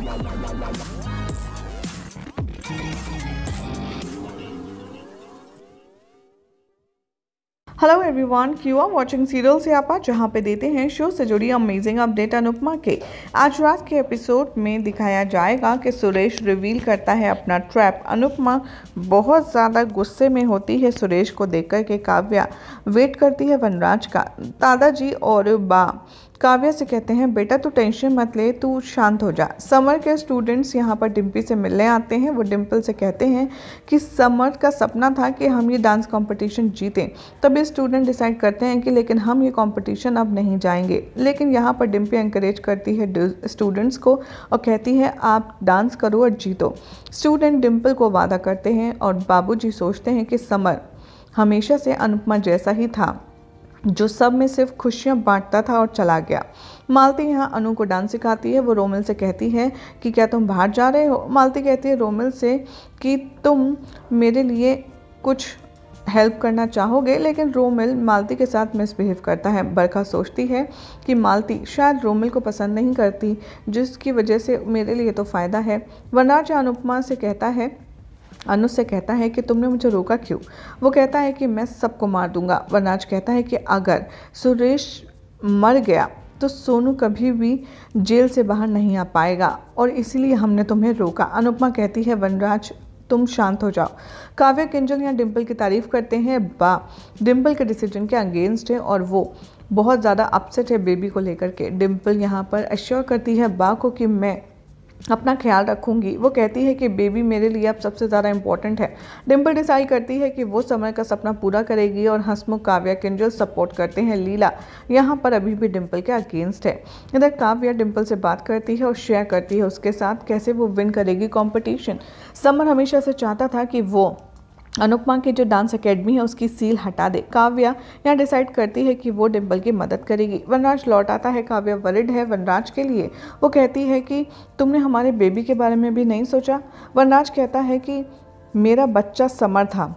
わあ hello everyone you are watching serial से आप जहाँ पे देते हैं शो से जुड़ी अमेजिंग अपडेट अनुपमा के आज रात के एपिसोड में दिखाया जाएगा कि सुरेश रिवील करता है अपना ट्रैप अनुपमा बहुत ज़्यादा गुस्से में होती है सुरेश को देखकर के काव्या वेट करती है वनराज का दादाजी और बा काव्या से कहते हैं बेटा तू टेंशन मत ले तू शांत हो जा समर के स्टूडेंट्स यहाँ पर डिम्पी से मिलने आते हैं वो डिम्पल से कहते हैं कि समर का सपना था कि हम ये डांस कंपटीशन जीतें तब इस स्टूडेंट डिसाइड करते हैं कि लेकिन हम ये कंपटीशन अब नहीं जाएंगे लेकिन यहाँ पर डिम्पी इंकरेज करती है स्टूडेंट्स को और कहती है आप डांस करो और जीतो स्टूडेंट डिम्पल को वादा करते हैं और बाबूजी सोचते हैं कि समर हमेशा से अनुपमा जैसा ही था जो सब में सिर्फ खुशियाँ बांटता था और चला गया मालती यहाँ अनु को डांस सिखाती है वो रोमिल से कहती है कि क्या तुम बाहर जा रहे हो मालती कहती है रोमिल से कि तुम मेरे लिए कुछ हेल्प करना चाहोगे लेकिन रोमिल मालती के साथ मिसबिहेव करता है बरखा सोचती है कि मालती शायद रोमिल को पसंद नहीं करती जिसकी वजह से मेरे लिए तो फ़ायदा है वनराज अनुपमा से कहता है अनु से कहता है कि तुमने मुझे रोका क्यों वो कहता है कि मैं सबको मार दूंगा वनराज कहता है कि अगर सुरेश मर गया तो सोनू कभी भी जेल से बाहर नहीं आ पाएगा और इसीलिए हमने तुम्हें रोका अनुपमा कहती है वनराज तुम शांत हो जाओ काव्या किंजल यहाँ डिम्पल की तारीफ करते हैं बा डिम्पल के डिसीजन के अगेंस्ट है और वो बहुत ज़्यादा अपसेट है बेबी को लेकर के डिम्पल यहाँ पर एश्योर करती है बा को कि मैं अपना ख्याल रखूंगी वो कहती है कि बेबी मेरे लिए अब सबसे ज़्यादा इंपॉर्टेंट है डिम्पल डिसाइड करती है कि वो समय का सपना पूरा करेगी और हंसमुख काव्या किंजल सपोर्ट करते हैं लीला यहाँ पर अभी भी डिम्पल के अगेंस्ट है इधर काव्या डिम्पल से बात करती है और शेयर करती है उसके साथ कैसे वो विन करेगी कॉम्पिटिशन समर हमेशा से चाहता था कि वो अनुपमा की जो डांस एकेडमी है उसकी सील हटा दे काव्या यहाँ डिसाइड करती है कि वो डिम्पल की मदद करेगी वनराज लौट आता है काव्या वरिड है वनराज के लिए वो कहती है कि तुमने हमारे बेबी के बारे में भी नहीं सोचा वनराज कहता है कि मेरा बच्चा समर था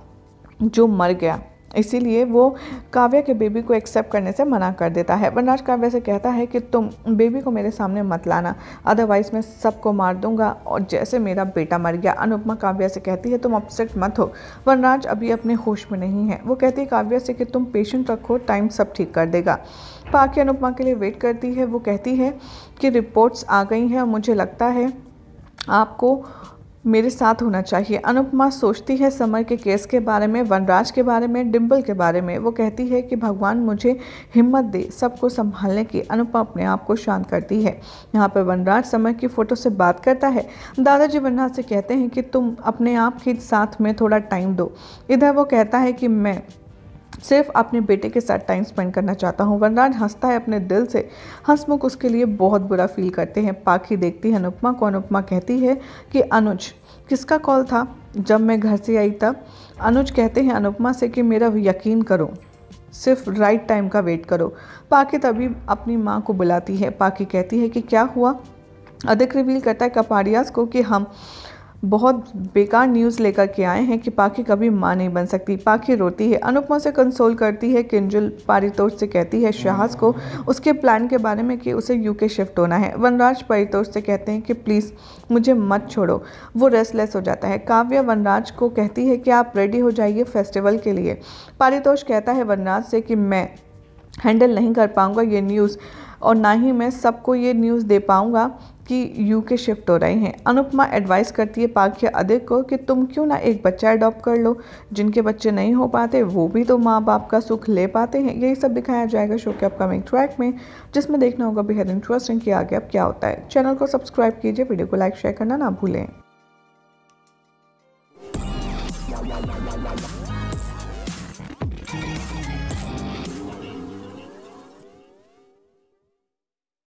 जो मर गया इसीलिए वो काव्या के बेबी को एक्सेप्ट करने से मना कर देता है वनराज काव्या से कहता है कि तुम बेबी को मेरे सामने मत लाना अदरवाइज़ मैं सबको मार दूंगा और जैसे मेरा बेटा मर गया अनुपमा काव्या से कहती है तुम अपसेट मत हो वनराज अभी अपने होश में नहीं है वो कहती है काव्या से कि तुम पेशेंट रखो टाइम सब ठीक कर देगा पाकि अनुपमा के लिए वेट करती है वो कहती है कि रिपोर्ट्स आ गई हैं और मुझे लगता है आपको मेरे साथ होना चाहिए अनुपमा सोचती है समर के केस के बारे में वनराज के बारे में डिम्बल के बारे में वो कहती है कि भगवान मुझे हिम्मत दे सबको संभालने की अनुपमा अपने आप को शांत करती है यहाँ पर वनराज समर की फ़ोटो से बात करता है दादाजी वनराज से कहते हैं कि तुम अपने आप के साथ में थोड़ा टाइम दो इधर वो कहता है कि मैं सिर्फ अपने बेटे के साथ टाइम स्पेंड करना चाहता हूँ वनराज हंसता है अपने दिल से हंसमुख उसके लिए बहुत बुरा फील करते हैं पाखी देखती है अनुपमा को अनुपमा कहती है कि अनुज किसका कॉल था जब मैं घर से आई तब अनुज कहते हैं अनुपमा से कि मेरा यकीन करो सिर्फ राइट टाइम का वेट करो पाकि तभी अपनी माँ को बुलाती है पाकि कहती है कि क्या हुआ अधिक रिवील करता है कपाड़ियास को कि हम बहुत बेकार न्यूज़ लेकर के आए हैं कि पाखी कभी माँ नहीं बन सकती पाखी रोती है अनुपमा से कंसोल करती है किंजुल पारितोष से कहती है शहाज को उसके प्लान के बारे में कि उसे यूके शिफ्ट होना है वनराज पारितोष से कहते हैं कि प्लीज़ मुझे मत छोड़ो वो रेस्टलेस हो जाता है काव्या वनराज को कहती है कि आप रेडी हो जाइए फेस्टिवल के लिए पारितोष कहता है वनराज से कि मैं हैंडल नहीं कर पाऊंगा ये न्यूज़ और ना ही मैं सबको ये न्यूज़ दे पाऊंगा कि यूके शिफ्ट हो रहे हैं अनुपमा एडवाइस करती है पाखिया अधिक को कि तुम क्यों ना एक बच्चा अडॉप्ट कर लो जिनके बच्चे नहीं हो पाते वो भी तो माँ बाप का सुख ले पाते हैं यही सब दिखाया जाएगा शो के अपकमिंग ट्रैक में जिसमें देखना होगा बेहद इंटरेस्टिंग कि आगे अब क्या होता है चैनल को सब्सक्राइब कीजिए वीडियो को लाइक शेयर करना ना भूलें